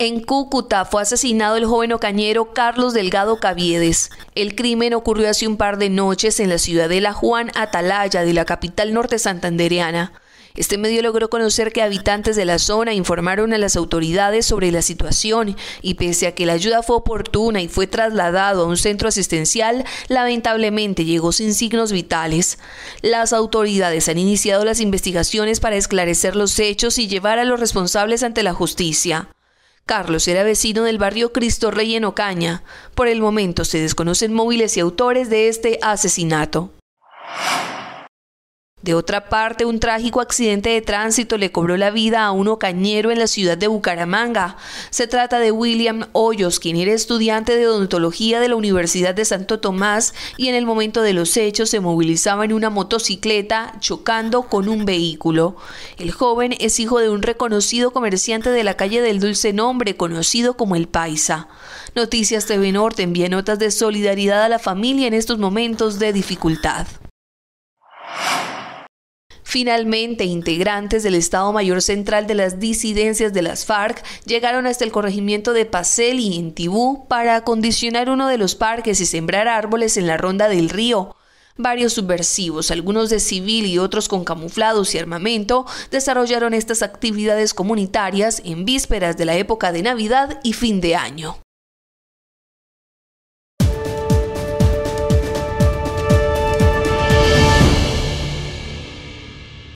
En Cúcuta fue asesinado el joven ocañero Carlos Delgado Caviedes. El crimen ocurrió hace un par de noches en la ciudadela Juan Atalaya de la capital norte santandereana. Este medio logró conocer que habitantes de la zona informaron a las autoridades sobre la situación y pese a que la ayuda fue oportuna y fue trasladado a un centro asistencial, lamentablemente llegó sin signos vitales. Las autoridades han iniciado las investigaciones para esclarecer los hechos y llevar a los responsables ante la justicia. Carlos era vecino del barrio Cristo Rey en Ocaña. Por el momento se desconocen móviles y autores de este asesinato. De otra parte, un trágico accidente de tránsito le cobró la vida a un ocañero en la ciudad de Bucaramanga. Se trata de William Hoyos, quien era estudiante de odontología de la Universidad de Santo Tomás y en el momento de los hechos se movilizaba en una motocicleta chocando con un vehículo. El joven es hijo de un reconocido comerciante de la calle del Dulce Nombre, conocido como el Paisa. Noticias TV Norte envía notas de solidaridad a la familia en estos momentos de dificultad. Finalmente, integrantes del Estado Mayor Central de las disidencias de las FARC llegaron hasta el corregimiento de Pasel y en Tibú para acondicionar uno de los parques y sembrar árboles en la ronda del río. Varios subversivos, algunos de civil y otros con camuflados y armamento, desarrollaron estas actividades comunitarias en vísperas de la época de Navidad y fin de año.